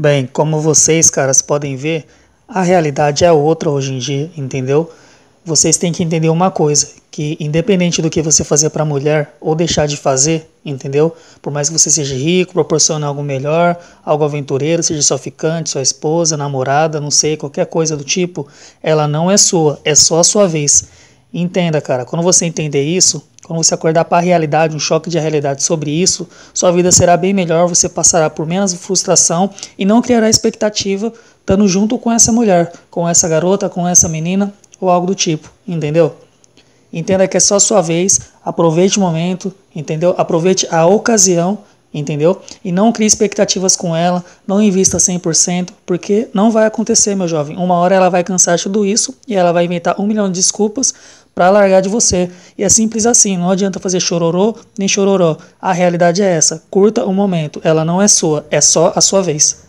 Bem, como vocês, caras, podem ver, a realidade é outra hoje em dia, entendeu? Vocês têm que entender uma coisa, que independente do que você fazer para a mulher ou deixar de fazer, entendeu? Por mais que você seja rico, proporcione algo melhor, algo aventureiro, seja sua ficante, sua esposa, namorada, não sei, qualquer coisa do tipo, ela não é sua, é só a sua vez. Entenda, cara, quando você entender isso, quando você acordar para a realidade, um choque de realidade sobre isso, sua vida será bem melhor, você passará por menos frustração e não criará expectativa estando junto com essa mulher, com essa garota, com essa menina ou algo do tipo, entendeu? Entenda que é só a sua vez, aproveite o momento, entendeu? Aproveite a ocasião entendeu? E não crie expectativas com ela, não invista 100%, porque não vai acontecer, meu jovem. Uma hora ela vai cansar de tudo isso e ela vai inventar um milhão de desculpas para largar de você. E é simples assim, não adianta fazer chororô nem chororó. A realidade é essa, curta o momento, ela não é sua, é só a sua vez.